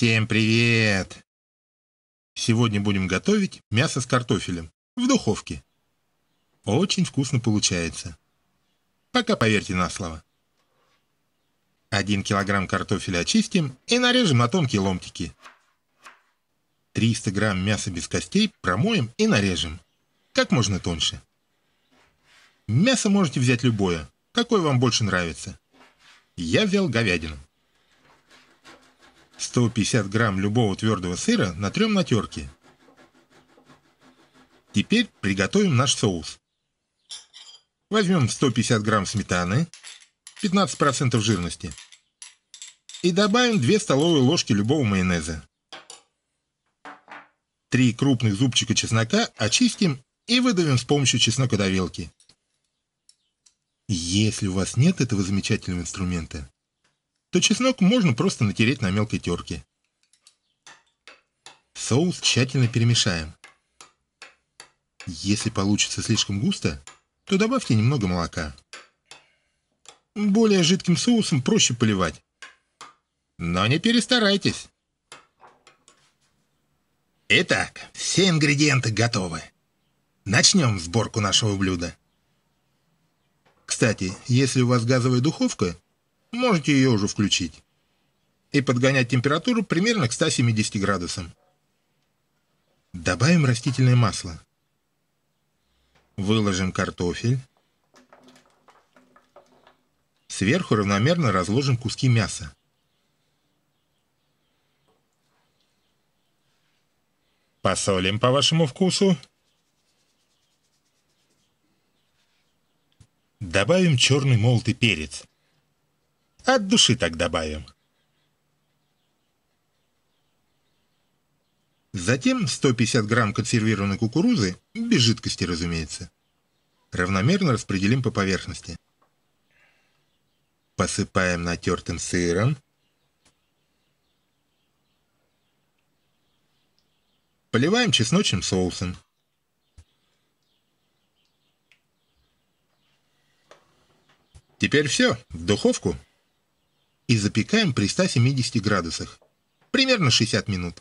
Всем привет! Сегодня будем готовить мясо с картофелем в духовке. Очень вкусно получается. Пока поверьте на слово. Один килограмм картофеля очистим и нарежем на тонкие ломтики. 300 грамм мяса без костей промоем и нарежем. Как можно тоньше. Мясо можете взять любое, какое вам больше нравится. Я взял говядину. 150 грамм любого твердого сыра натрем на терке. Теперь приготовим наш соус. Возьмем 150 грамм сметаны, 15% жирности, и добавим 2 столовые ложки любого майонеза. 3 крупных зубчика чеснока очистим и выдавим с помощью чеснокодавилки. Если у вас нет этого замечательного инструмента, то чеснок можно просто натереть на мелкой терке. Соус тщательно перемешаем. Если получится слишком густо, то добавьте немного молока. Более жидким соусом проще поливать. Но не перестарайтесь. Итак, все ингредиенты готовы. Начнем сборку нашего блюда. Кстати, если у вас газовая духовка, Можете ее уже включить. И подгонять температуру примерно к 170 градусам. Добавим растительное масло. Выложим картофель. Сверху равномерно разложим куски мяса. Посолим по вашему вкусу. Добавим черный молотый перец. От души так добавим. Затем 150 грамм консервированной кукурузы, без жидкости, разумеется. Равномерно распределим по поверхности. Посыпаем натертым сыром. Поливаем чесночным соусом. Теперь все, в духовку и запекаем при 170 градусах. Примерно 60 минут.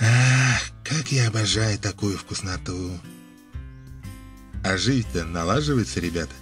Ах, как я обожаю такую вкусноту! А жизнь-то налаживается, ребята.